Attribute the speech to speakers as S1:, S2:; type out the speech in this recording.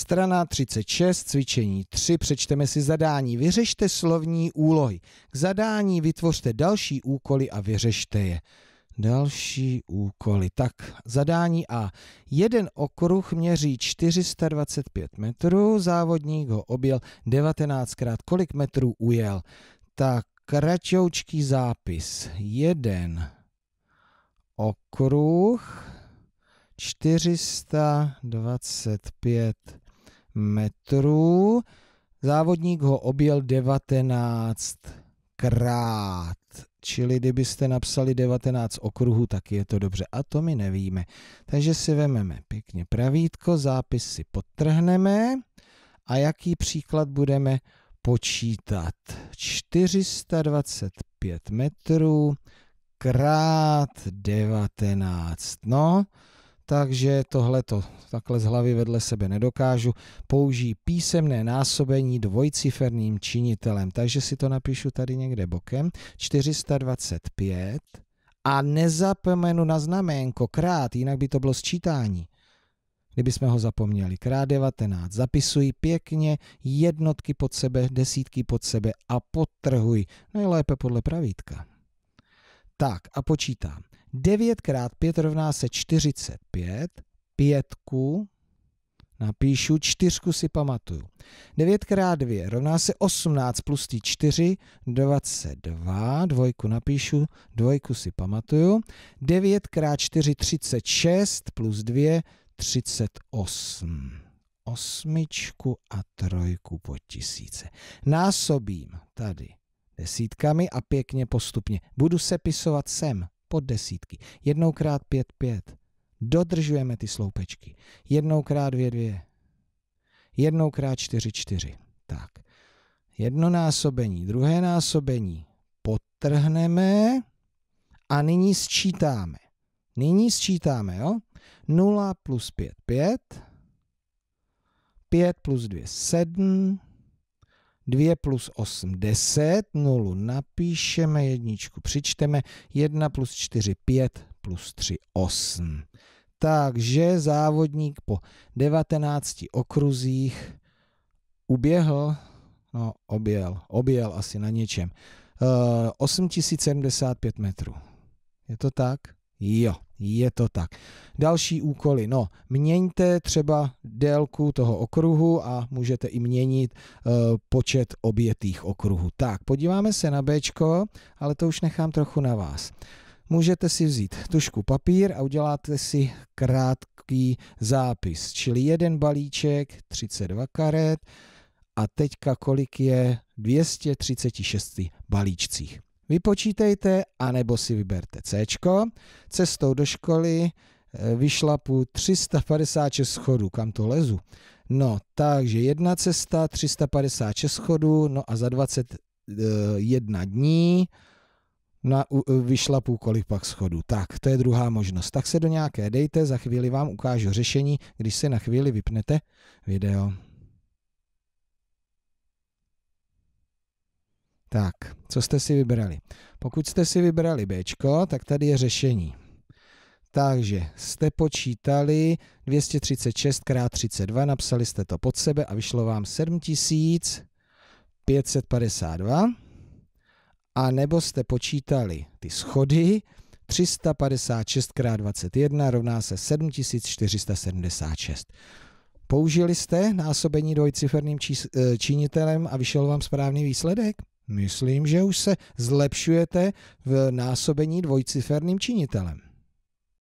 S1: Strana 36, cvičení 3, přečteme si zadání. Vyřešte slovní úlohy. K zadání vytvořte další úkoly a vyřešte je. Další úkoly. Tak, zadání A. Jeden okruh měří 425 metrů, závodník ho objel 19krát. Kolik metrů ujel? Tak, kratoučký zápis. Jeden okruh 425 metrů. Závodník ho objel 19 krát. Čili kdybyste napsali 19 okruhů, tak je to dobře. A to my nevíme. Takže si vememe pěkně pravítko, zápis si podtrhneme. A jaký příklad budeme počítat? 425 metrů krát 19. No, takže tohle to takhle z hlavy vedle sebe nedokážu. Použijí písemné násobení dvojciferným činitelem, takže si to napíšu tady někde bokem. 425 a nezapomenu na znaménko krát, jinak by to bylo sčítání. Kdybychom ho zapomněli, krát 19, zapisuj pěkně jednotky pod sebe, desítky pod sebe a potrhuj, nejlépe no podle pravítka. Tak a počítám. 9 krát 5 rovná se 45, pětku napíšu, čtyřku si pamatuju. 9 krát 2 rovná se 18 plus 4, 22, dvojku napíšu, dvojku si pamatuju. 9 krát 4, 36 plus 2, 38. Osmičku a trojku po tisíce. Násobím tady desítkami a pěkně postupně. Budu sepisovat sem pod desítky. Jednou krát pět, pět. Dodržujeme ty sloupečky. Jednou krát dvě, dvě. Jednou krát čtyři, čtyři. Tak. Jedno násobení, druhé násobení. Potrhneme a nyní sčítáme. Nyní sčítáme, jo? 0 plus 5, 5. 5 plus 2, 7. 2 plus 8, 10, 0 napíšeme, jedničku přičteme, 1 plus 4, 5, plus 3, 8. Takže závodník po 19 okruzích uběhl, no objel, objel asi na něčem, 8075 eh, metrů. Je to tak? Jo. Je to tak. Další úkoly. No, měňte třeba délku toho okruhu a můžete i měnit e, počet obětých okruhů. Tak, podíváme se na B, ale to už nechám trochu na vás. Můžete si vzít tušku papír a uděláte si krátký zápis, čili jeden balíček, 32 karet a teďka kolik je 236 balíčcích vypočítejte, anebo si vyberte C. Cestou do školy eh, vyšlapu 356 schodů. Kam to lezu? No, takže jedna cesta, 356 schodů, no a za 21 eh, dní na, vyšlapu kolik pak schodů. Tak, to je druhá možnost. Tak se do nějaké dejte, za chvíli vám ukážu řešení, když se na chvíli vypnete video. Tak, co jste si vybrali? Pokud jste si vybrali B, tak tady je řešení. Takže jste počítali 236 x 32, napsali jste to pod sebe a vyšlo vám 7552. A nebo jste počítali ty schody 356 x 21 rovná se 7476. Použili jste násobení dvojciferným eh, činitelem a vyšel vám správný výsledek? Myslím, že už se zlepšujete v násobení dvojciferným činitelem.